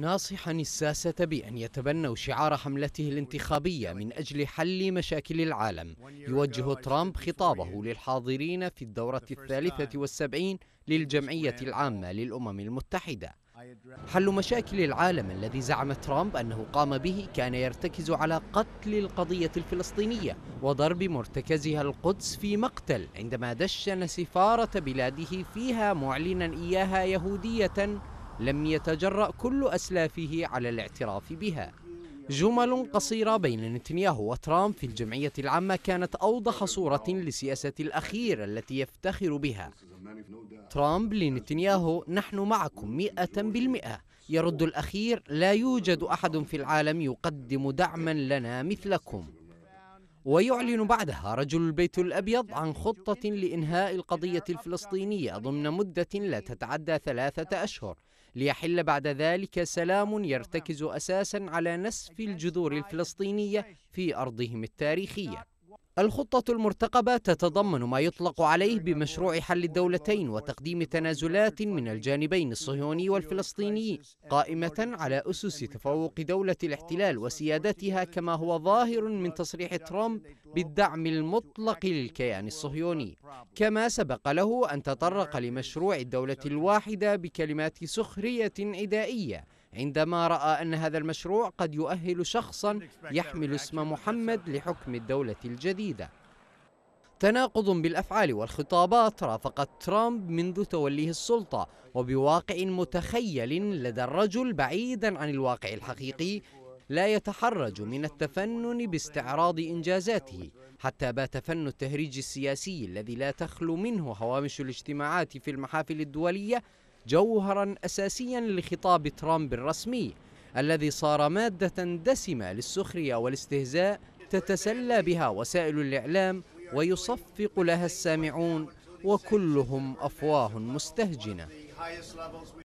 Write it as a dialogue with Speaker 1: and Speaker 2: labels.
Speaker 1: ناصحا الساسة بأن يتبنوا شعار حملته الانتخابية من أجل حل مشاكل العالم يوجه ترامب خطابه للحاضرين في الدورة الثالثة والسبعين للجمعية العامة للأمم المتحدة حل مشاكل العالم الذي زعم ترامب أنه قام به كان يرتكز على قتل القضية الفلسطينية وضرب مرتكزها القدس في مقتل عندما دشن سفارة بلاده فيها معلنا إياها يهودية لم يتجرأ كل أسلافه على الاعتراف بها جمل قصيرة بين نتنياهو وترامب في الجمعية العامة كانت أوضح صورة لسياسة الأخير التي يفتخر بها ترامب لنتنياهو نحن معكم مئة بالمئة يرد الأخير لا يوجد أحد في العالم يقدم دعما لنا مثلكم ويعلن بعدها رجل البيت الأبيض عن خطة لإنهاء القضية الفلسطينية ضمن مدة لا تتعدى ثلاثة أشهر ليحل بعد ذلك سلام يرتكز أساسا على نسف الجذور الفلسطينية في أرضهم التاريخية الخطة المرتقبة تتضمن ما يطلق عليه بمشروع حل الدولتين وتقديم تنازلات من الجانبين الصهيوني والفلسطيني قائمة على أسس تفوق دولة الاحتلال وسيادتها كما هو ظاهر من تصريح ترامب بالدعم المطلق للكيان الصهيوني كما سبق له أن تطرق لمشروع الدولة الواحدة بكلمات سخرية عدائية عندما رأى أن هذا المشروع قد يؤهل شخصا يحمل اسم محمد لحكم الدولة الجديدة تناقض بالأفعال والخطابات رافقت ترامب منذ توليه السلطة وبواقع متخيل لدى الرجل بعيدا عن الواقع الحقيقي لا يتحرج من التفنن باستعراض إنجازاته حتى بات فن التهريج السياسي الذي لا تخلو منه هوامش الاجتماعات في المحافل الدولية جوهرا اساسيا لخطاب ترامب الرسمي الذي صار ماده دسمه للسخريه والاستهزاء تتسلى بها وسائل الاعلام ويصفق لها السامعون وكلهم افواه مستهجنه